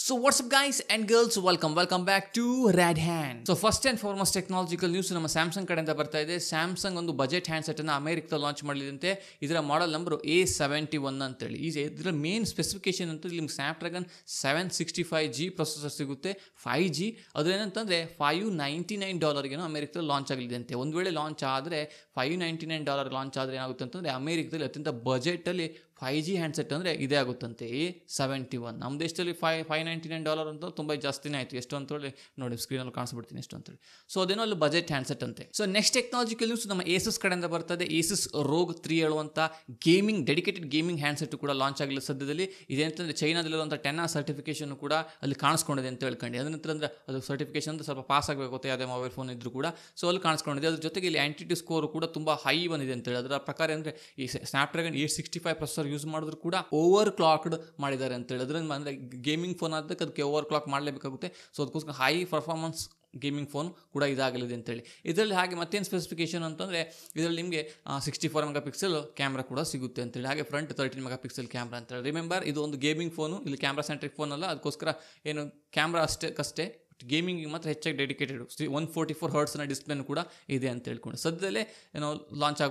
So what's up guys and girls, welcome, welcome back to Rad Hand. So first and foremost technological news ನಮ್ಮ Samsung ಕಡೆಯಿಂದ ಬರ್ತಾ ಇದೆ Samsung ಒಂದು budget ಹ್ಯಾಂಡ್ಸೆಟನ್ನು ಅಮೆರಿಕದಲ್ಲಿ launch ಮಾಡಲಿದಂತೆ ಇದರ model number A seventy one ಅಂತೇಳಿ ಈ ಇದರ ಮೇನ್ ಸ್ಪೆಸಿಫಿಕೇಶನ್ ಅಂತ ನಿಮ್ಗೆ Snapdragon seven sixty five G processor ಸಿಗುತ್ತೆ ಫೈ ಜಿ ಅದೇನಂತಂದರೆ ಫೈವ್ ನೈಂಟಿ ನೈನ್ ಡಾಲರ್ಗೇನೋ ಅಮೆರಿಕದಲ್ಲಿ ಲಾಂಚ್ ಆಗಲಿದೆ ಅಂತೆ ಒಂದು ವೇಳೆ ಲಾಂಚ್ ಆದರೆ five ninety nine dollar launch ಆದರೆ ಏನಾಗುತ್ತೆ ಅಂತಂದರೆ ಅಮೆರಿಕದಲ್ಲಿ ಅತ್ಯಂತ ಬಜೆಟಲ್ಲಿ ಫೈ ಜಿ ಹ್ಯಾಂಡ್ಸೆಟ್ ಅಂದರೆ ಇದೇ ಆಗುತ್ತಂತೆ ಈ ಸೆವೆಂಟಿ ಒನ್ ನಮ್ಮ ದೇಶದಲ್ಲಿ five five ninety nine dollar ಅಂತ ತುಂಬ ಜಾಸ್ತಿನೇ ಆಯಿತು ಎಷ್ಟು ಅಂತ ಹೇಳಿ ನೋಡಿ ಸ್ಕ್ರೀನಲ್ಲಿ ಕಾಣಿಸ್ಬಿಡ್ತೀನಿ ಎಷ್ಟು ಅಂತೇಳಿ ಸೊ ಅದೇನೋ ಅಲ್ಲಿ ಬಜೆಟ್ ಹ್ಯಾಂಡ್ಸೆಟ್ ಅಂತೆ ಸೊ ನೆಕ್ಸ್ಟ್ ಟೆಕ್ನಾಲಜಿ ನ್ಯೂಸ್ ನಮ್ಮ ಏಸಸ್ ಕಡೆಯಿಂದ ಬರ್ತದೆ ಏಸಸ್ ರೋಗ್ ತ್ರೀ ಹೇಳುವಂಥ ಗೇಮಿಂಗ್ ಡೆಡಿಕೇಟೆಡ್ ಗೇಮಿಂಗ್ ಹ್ಯಾಂಡ್ಸೆಟ್ ಕೂಡ ಲಾಂಚ್ ಆಗಿಲ್ಲ ಸದ್ಯದಲ್ಲಿ ಇದೇನಂತಂದರೆ ಚೈನಾದಲ್ಲಿರುವಂಥ ಟೆನ್ ಸರ್ಟಿಫಿಕೇಷನ್ ಕೂಡ ಅಲ್ಲಿ ಕಾಣಿಸ್ಕೊಂಡಿದೆ ಅಂತ ಹೇಳ್ಕೊಂಡು ಅದ ನಂತರ ಅಂದರೆ ಅದು ಸರ್ಟಿಫಿಕೇಷನ್ ಅಂತ ಸ್ವಲ್ಪ ಪಾಸ್ ಆಗಬೇಕು ಗೊತ್ತೆ ಯಾವುದೇ ಮೊಬೈಲ್ ಫೋನ್ ಇದ್ದರೂ ಕೂಡ ಸೊ ಅಲ್ಲಿ ಕಾಣಿಸ್ಕೊಂಡಿದೆ ಅದ್ರ ಜೊತೆಗೆ ಇಲ್ಲಿ ಆ್ಯಂಟಿಟಿ ಸ್ಕೋರ್ ಕೂಡ ತುಂಬ ಹೈ ಬಂದಿದೆ ಅಂತೇಳಿ ಅದರ ಪ್ರಕಾರ ಅಂದರೆ ಈ dragon eight sixty five processor use ಮಾಡಿದ್ರು ಕೂಡ ಓವರ್ ಕ್ಲಾಕ್ಡ್ ಮಾಡಿದ್ದಾರೆ ಅಂತ ಹೇಳಿದ್ರೆ ಅಂದರೆ ಗೇಮಿಂಗ್ ಫೋನ್ ಆದಕ್ಕೆ ಅದಕ್ಕೆ ಓವರ್ ಕ್ಲಾಕ್ ಮಾಡಲೇಬೇಕಾಗುತ್ತೆ ಸೊ ಅದಕ್ಕೋಸ್ಕರ ಹೈ ಪರ್ಫಾರ್ಮೆನ್ಸ್ ಗೇಮಿಂಗ್ ಫೋನ್ ಕೂಡ ಇದಾಗಲಿದೆ ಅಂತೇಳಿ ಇದರಲ್ಲಿ ಹಾಗೆ ಮತ್ತೇನು ಸ್ಪೆಸಿಫಿಕೇಶನ್ ಅಂತಂದರೆ ಇದರಲ್ಲಿ ನಿಮಗೆ sixty four mega pixel camera ಕೂಡ ಸಿಗುತ್ತೆ ಅಂತೇಳಿ ಹಾಗೆ front thirteen mega pixel camera ಅಂತೇಳಿ ರಿಮೆಂಬರ್ ಇದು ಒಂದು ಗೇಮಿಂಗ್ ಫೋನು ಇಲ್ಲಿ ಕ್ಯಾಮ್ರಾ ಸೆಂಟ್ರಿಕ್ ಫೋನ್ ಅಲ್ಲ ಅದಕ್ಕೋಸ್ಕರ ಏನು ಕ್ಯಾಮ್ರಾ ಅಷ್ಟೇ ಗೇಮಿಂಗಿಗೆ ಮಾತ್ರ ಹೆಚ್ಚಾಗಿ ಡೆಡಿಕೇಟೆಡ್ ಒನ್ ಫೋರ್ಟಿ ಫೋರ್ ಹರ್ಟ್ಸ್ನ ಡಿಸ್ಪ್ಲೇನು ಕೂಡ ಇದೆ ಅಂತ ಹೇಳ್ಕೊಂಡು ಸದ್ಯದಲ್ಲೇ ಏನೋ ಲಾಂಚ್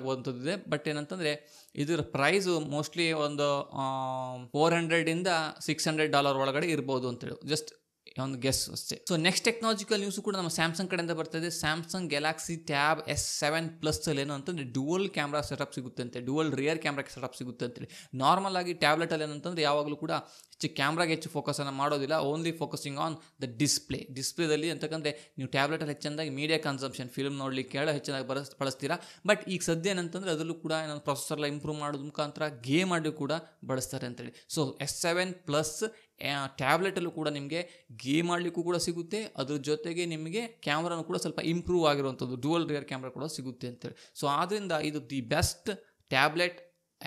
ಇದೆ ಬಟ್ ಏನಂತಂದರೆ ಇದರ ಪ್ರೈಸು ಮೋಸ್ಟ್ಲಿ ಒಂದು ಫೋರ್ ಹಂಡ್ರೆಡಿಂದ ಸಿಕ್ಸ್ ಹಂಡ್ರೆಡ್ ಡಾಲರ್ ಒಳಗಡೆ ಇರ್ಬೋದು ಅಂತೇಳಿ ಜಸ್ಟ್ ಒಂದು ಗೆಸ್ ಅಷ್ಟೇ ಸೊ ನೆಕ್ಸ್ಟ್ ಟೆಕ್ನಾಲಜಿಕಲ್ ನ್ಯೂಸ್ ಕೂಡ ನಮ್ಮ ಸ್ಯಾಮ್ಸಂಗ್ ಕಡೆಯಿಂದ ಬರ್ತಾ Samsung Galaxy Tab S seven plus ಅಲ್ಲಿ ಏನು ಅಂತಂದ್ರೆ ಡುವಲ್ ಕ್ಯಾಮ್ರಾ ಸೆಟಪ್ ಸಿಗುತ್ತೆ ಅಂತೆ ಡುವಲ್ ರಿಯರ್ ಕ್ಯಾಮ್ರಾ ಸೆಟಪ್ ಸಿಗುತ್ತೆ ಅಂತೇಳಿ ನಾರ್ಮಲ್ ಆಗಿ ಟ್ಯಾಬ್ಲೆಟ್ ಅಲ್ಲಿ ಏನಂತಂದ್ರೆ ಯಾವಾಗಲೂ ಕೂಡ ಹೆಚ್ಚು ಕ್ಯಾಮ್ರಾಗೆ ಹೆಚ್ಚು ಫೋಕಸನ್ನು ಮಾಡೋದಿಲ್ಲ only focusing on the display ಡಿಸ್ಪ್ಲೇದಲ್ಲಿ ಅಂತಕ್ಕಂಥ ನೀವು ಟ್ಯಾಬ್ಲೆಟಲ್ಲಿ ಹೆಚ್ಚಂದಾಗಿ ಮೀಡಿಯಾ ಕನ್ಸಂಪ್ಷನ್ ಫಿಲ್ಮ್ ನೋಡಲಿಕ್ಕೆ ಹೇಳೋ ಹೆಚ್ಚಿನಾಗಿ ಬಳಸ್ ಬಳಸ್ತೀರಾ ಬಟ್ ಈಗ ಸದ್ಯ ಏನಂತಂದರೆ ಅದರಲ್ಲೂ ಕೂಡ ಏನೋ ಪ್ರೊಸೆಸರ್ಲ್ಲ ಇಂಪ್ರೂವ್ ಮಾಡೋದು ಮುಖಾಂತರ ಗೇಮ್ ಆಡಿ ಕೂಡ ಬಳಸ್ತಾರೆ ಅಂತೇಳಿ ಸೊ ಎಸ್ ಸೆವೆನ್ ಪ್ಲಸ್ ಟ್ಯಾಬ್ಲೆಟಲ್ಲೂ ಕೂಡ ನಿಮಗೆ ಗೇಮ್ ಮಾಡಲಿಕ್ಕೂ ಕೂಡ ಸಿಗುತ್ತೆ ಅದ್ರ ಜೊತೆಗೆ ನಿಮಗೆ ಕ್ಯಾಮ್ರಾನು ಕೂಡ ಸ್ವಲ್ಪ ಇಂಪ್ರೂವ್ ಆಗಿರುವಂಥದ್ದು ಡುವಲ್ ರಿಯರ್ ಕ್ಯಾಮ್ರಾ ಕೂಡ ಸಿಗುತ್ತೆ ಅಂತೇಳಿ ಸೊ ಆದ್ದರಿಂದ ಇದು the best tablet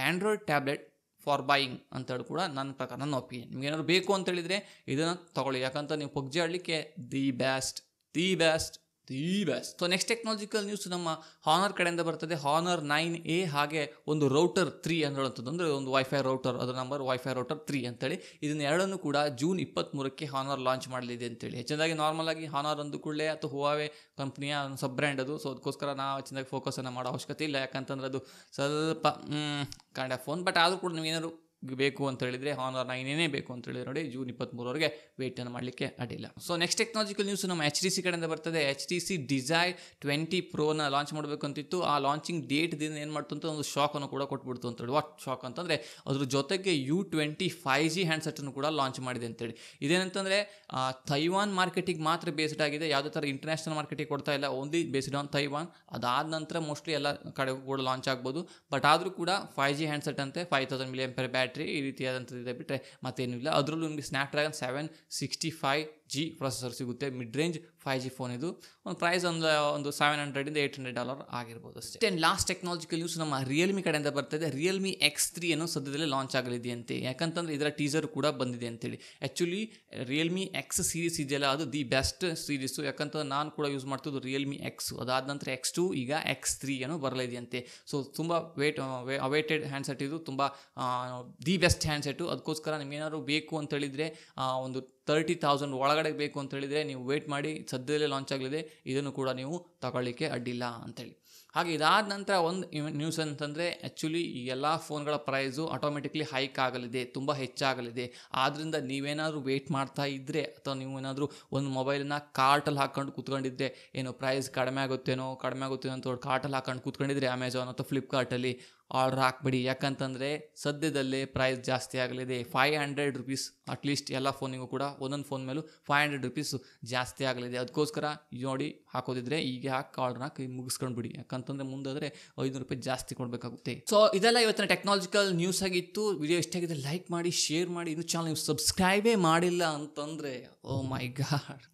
Android tablet for buying ಅಂತೇಳಿ ಕೂಡ ನನ್ನ ಪ್ರಕಾರ ನನ್ನ ಒಪಿನಿಯನ್ ನಿಮ್ಗೆ ಏನಾದ್ರು ಬೇಕು ಅಂತ ಹೇಳಿದರೆ ಇದನ್ನು ತಗೊಳ್ಳಿ ಯಾಕಂತ ನೀವು ಪಬ್ಜಿ ಆಡಲಿಕ್ಕೆ the best the best the best so next technological news ನಮ್ಮ ಹಾನರ್ ಕಡೆಯಿಂದ ಬರ್ತದೆ ಹಾನರ್ ನೈನ್ ಎ ಹಾಗೆ ಒಂದು ರೌಟರ್ ತ್ರೀ ಅನ್ನೋಂಥದ್ದು ಅಂದರೆ ಒಂದು ವೈಫೈ ರೌಟರ್ ಅದರ ನಂಬರ್ ವೈಫೈ ರೌಟರ್ ತ್ರೀ ಅಂತೇಳಿ ಇದನ್ನ ಎರಡನ್ನು ಕೂಡ ಜೂನ್ ಇಪ್ಪತ್ತ್ಮೂರಕ್ಕೆ ಹಾನರ್ ಲಾಂಚ್ ಮಾಡಲಿದೆ ಅಂತೇಳಿ ಹೆಚ್ಚಿನದಾಗಿ ನಾರ್ಮಲ್ ಆಗಿ ಹಾನರ್ ಕೂಡಲೇ ಅಥವಾ ಹುವಾವೆ ಕಂಪ್ನಿಯ ಒಂದು ಸಬ್ ಬ್ರ್ಯಾಂಡ್ ಅದು ಸೊ ಅದಕ್ಕೋಸ್ಕರ ನಾವು ಹೆಚ್ಚಿನದಾಗಿ ಫೋಕಸನ್ನು ಮಾಡೋ ಅವಶ್ಯಕತೆ ಇಲ್ಲ ಯಾಕಂತಂದ್ರೆ ಅದು ಸ್ವಲ್ಪ ಕಂಡ ಫೋನ್ ಬಟ್ ಆದರೂ ಕೂಡ ನೀವೇನಾದ್ರು ಬೇಕು ಅಂತ ಹೇಳಿದರೆ ಹಾನರ್ ನೈನೇ ಬೇಕು ಅಂತ ಹೇಳಿದ್ರೆ ನೋಡಿ ಜೂನ್ ಇಪ್ಪತ್ತ್ಮೂರವರೆಗೆ ವೇಟನ್ನು ಮಾಡಲಿಕ್ಕೆ ಅಡ್ಡಿಲ್ಲ ಸೊ ನೆಕ್ಸ್ಟ್ ಟೆಕ್ನಾಲಜಿಕಲ್ ನ್ಯೂಸ್ ನಮ್ಮ ಎಚ್ ಡಿ ಸಿ ಕಡೆಯಿಂದ ಬರ್ತದೆ H T C Desire twenty ಪ್ರೋನ ಲಾಂಚ್ ಮಾಡಬೇಕು ಅಂತಿತ್ತು ಆ ಲಾಂಚಿಂಗ್ ಡೇಟ್ ದಿನ ಏನು ಮಾಡ್ತು ಅಂತ ಒಂದು ಅನ್ನು ಕೂಡ ಕೊಟ್ಬಿಡ್ತು ಅಂತ ಹೇಳಿ ವಾಟ್ ಶಾಕ್ ಅಂತಂದರೆ ಅದ್ರ ಜೊತೆಗೆ ಯು ಟ್ವೆಂಟಿ ಫೈ ಜಿ ಹ್ಯಾಂಡ್ಸೆಟನ್ನು ಕೂಡ ಲಾಂಚ್ ಮಾಡಿದೆ ಅಂತೇಳಿ ಇದೇನಂತಂದರೆ ತೈವಾನ್ ಮಾರ್ಕೆಟಿಗೆ ಮಾತ್ರ ಬೇಸ್ಡ್ ಆಗಿದೆ ಯಾವುದೇ ಥರ ಇಂಟರ್ನ್ಯಾಷನಲ್ ಮಾರ್ಕೆಟಿಗೆ ಕೊಡ್ತಾ ಇಲ್ಲ ಓನ್ಲಿ ಬೇಸ್ಡ್ ಆನ್ ತೈವಾನ್ ಅದಾದ ನಂತರ ಮೋಸ್ಟ್ಲಿ ಎಲ್ಲ ಕಡೆಗೂ ಕೂಡ ಲಾಂಚ್ ಆಗ್ಬೋದು ಬಟ್ ಆದರೂ ಕೂಡ ಫೈ ಜಿ ಹ್ಯಾಂಡ್ಸೆಟ್ ಅಂತೆ five thousand million per bat battery ಈ ರೀತಿಯಾದಂಥದ್ದು ಇದೆ ಬಿಟ್ಟರೆ ಮತ್ತೇನಿಲ್ಲ ಇಲ್ಲ ಅದರಲ್ಲೂ ನಿಮಗೆ dragon seven sixty five G processor ಸಿಗುತ್ತೆ mid range five G phone ಇದು ಒಂದು ಪ್ರೈಸ್ ಒಂದು ಒಂದು ಸೆವೆನ್ ಹಂಡ್ರೆಡಿಂದ ಏಯ್ಟ್ ಹಂಡ್ರೆಡ್ ಡಾಲರ್ ಆಗಿರ್ಬೋದು ಅಷ್ಟೇ ಆ್ಯಂಡ್ ಲಾಸ್ಟ್ ಟೆಕ್ನಾಲಜಿಕಲ್ ಯೂಸ್ ನಮ್ಮ ರಿಯಲ್ಮಿ ಕಡೆಯಿಂದ ಬರ್ತಿದೆ ರಿಯಲ್ಮಿ ಎಕ್ಸ್ ತ್ರೀ ಅನ್ನೋ ಸದ್ಯದಲ್ಲೇ ಲಾಂಚ್ ಆಗಲಿದೆಯಂತೆ ಯಾಕಂತಂದ್ರೆ ಇದರ ಟೀಸರ್ ಕೂಡ ಬಂದಿದೆ ಅಂತೇಳಿ ಆ್ಯಕ್ಚುಲಿ ರಿಯಲ್ಮಿ ಎಕ್ಸ್ ಸೀರೀಸ್ ಇದೆಯಲ್ಲ ಅದು ದಿ ಬೆಸ್ಟ್ ಸೀರೀಸು ಯಾಕಂತಂದ್ರೆ ನಾನು ಕೂಡ ಯೂಸ್ ಮಾಡ್ತಿದ್ದು ರಿಯಲ್ಮಿ ಎಕ್ಸ್ ಅದಾದ ನಂತರ ಎಕ್ಸ್ ಟು ಈಗ ಎಕ್ಸ್ ತ್ರೀ ಏನೋ ಬರಲಿದೆಯಂತೆ ಸೊ ತುಂಬ ವೇಟ್ ಅವೇಟೆಡ್ ಹ್ಯಾಂಡ್ಸೆಟ್ ಇದು ತುಂಬ ದಿ ಬೆಸ್ಟ್ ಹ್ಯಾಂಡ್ಸೆಟ್ಟು ಅದಕ್ಕೋಸ್ಕರ ನಿಮಗೇನಾದ್ರು ಬೇಕು ಅಂತೇಳಿದರೆ ಒಂದು ತರ್ಟಿ ತೌಸಂಡ್ ಒಳಗಡೆ ಬೇಕು ಅಂತ ಹೇಳಿದರೆ ನೀವು ವೇಟ್ ಮಾಡಿ ಸದ್ಯದಲ್ಲೇ ಲಾಂಚ್ ಆಗಲಿದೆ ಇದನ್ನು ಕೂಡ ನೀವು ತಗೊಳ್ಳಿಕ್ಕೆ ಅಡ್ಡಿಲ್ಲ ಅಂತೇಳಿ ಹಾಗೆ ಇದಾದ ನಂತರ ಒಂದು ನ್ಯೂಸ್ ಅಂತಂದರೆ ಆ್ಯಕ್ಚುಲಿ ಈ ಎಲ್ಲ ಫೋನ್ಗಳ ಪ್ರೈಸು ಆಟೋಮೆಟಿಕ್ಲಿ ಹೈಕ್ ಆಗಲಿದೆ ತುಂಬ ಹೆಚ್ಚಾಗಲಿದೆ ಆದ್ದರಿಂದ ನೀವೇನಾದರೂ ವೆಯ್ಟ್ ಮಾಡ್ತಾ ಇದ್ದರೆ ಅಥವಾ ನೀವು ಏನಾದರೂ ಒಂದು ಮೊಬೈಲನ್ನ ಕಾರ್ಟಲ್ಲಿ ಹಾಕ್ಕೊಂಡು ಕೂತ್ಕೊಂಡಿದ್ದರೆ ಏನೋ ಪ್ರೈಸ್ ಕಡಿಮೆ ಆಗುತ್ತೇನೋ ಕಡಿಮೆ ಆಗುತ್ತೇನೋ ಅಂತ ಕಾರ್ಟಲ್ಲಿ ಹಾಕ್ಕೊಂಡು ಕೂತ್ಕೊಂಡಿದ್ರೆ ಅಮೆಝಾನ್ ಅಥವಾ ಫ್ಲಿಪ್ಕಾರ್ಟಲ್ಲಿ ಆರ್ಡ್ರ್ ಹಾಕ್ಬಿಡಿ ಯಾಕಂತಂದರೆ ಸದ್ಯದಲ್ಲೇ ಪ್ರೈಸ್ ಜಾಸ್ತಿ ಆಗಲಿದೆ ಫೈವ್ ಹಂಡ್ರೆಡ್ ರುಪೀಸ್ ಅಟ್ಲೀಸ್ಟ್ ಎಲ್ಲ ಫೋನಿಗೂ ಕೂಡ ಒಂದೊಂದು ಫೋನ್ ಮೇಲೂ ಫೈವ್ ಹಂಡ್ರೆಡ್ ರುಪೀಸ್ ಜಾಸ್ತಿ ಆಗಲಿದೆ ಅದಕ್ಕೋಸ್ಕರ ನೋಡಿ ಹಾಕೋದಿದ್ರೆ ಈಗ ಹಾಕಿ ಹಾಕಿ ಮುಗಿಸ್ಕೊಂಡ್ಬಿಡಿ ಯಾಕಂದ್ರೆ ಅಂತಂದರೆ ಮುಂದಾದರೆ ಐನೂರು ರೂಪಾಯಿ ಜಾಸ್ತಿ ಕೊಡಬೇಕಾಗುತ್ತೆ ಸೊ ಇದೆಲ್ಲ ಇವತ್ತಿನ ಟೆಕ್ನಾಲಜಿಕಲ್ ನ್ಯೂಸ್ ಆಗಿತ್ತು ವಿಡಿಯೋ ಇಷ್ಟ ಆಗಿದೆ ಲೈಕ್ ಮಾಡಿ ಶೇರ್ ಮಾಡಿ ಇನ್ನೂ ಚಾನಲ್ ನೀವು ಸಬ್ಸ್ಕ್ರೈಬೇ ಮಾಡಿಲ್ಲ ಅಂತಂದ್ರೆ ಓ ಮೈ ಗಾಡ್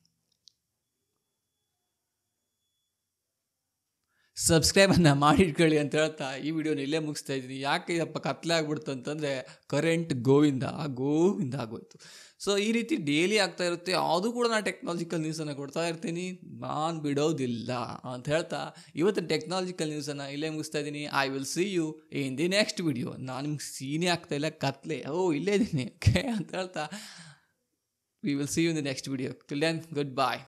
ಸಬ್ಸ್ಕ್ರೈಬನ್ನು ಮಾಡಿಟ್ಕೊಳ್ಳಿ ಅಂತ ಹೇಳ್ತಾ ಈ ವಿಡಿಯೋನ ಇಲ್ಲೇ ಮುಗಿಸ್ತಾ ಇದ್ದೀನಿ ಯಾಕೆ ಇದಪ್ಪ ಕತ್ಲೆ ಆಗ್ಬಿಡ್ತು ಅಂತಂದರೆ ಕರೆಂಟ್ ಗೋವಿಂದ ಆ ಗೋವಿಂದ ಆಗೋಯ್ತು ಸೊ ಈ ರೀತಿ ಡೈಲಿ ಆಗ್ತಾ ಇರುತ್ತೆ ಅದು ಕೂಡ ನಾನು ಟೆಕ್ನಾಲಜಿಕಲ್ ನ್ಯೂಸನ್ನು ಕೊಡ್ತಾ ಇರ್ತೀನಿ ನಾನು ಬಿಡೋದಿಲ್ಲ ಅಂತ ಹೇಳ್ತಾ ಇವತ್ತು ಟೆಕ್ನಾಲಜಿಕಲ್ ನ್ಯೂಸನ್ನು ಇಲ್ಲೇ ಮುಗಿಸ್ತಾ ಇದ್ದೀನಿ I will see you in the next video ನಾನು ನಿಮ್ಗೆ ಸೀನೇ ಆಗ್ತಾ ಇಲ್ಲ ಕತ್ಲೆ ಓ ಇಲ್ಲೇ ಇದ್ದೀನಿ ಓಕೆ ಅಂತ ಹೇಳ್ತಾ we will see you in the next video Kalyan good bye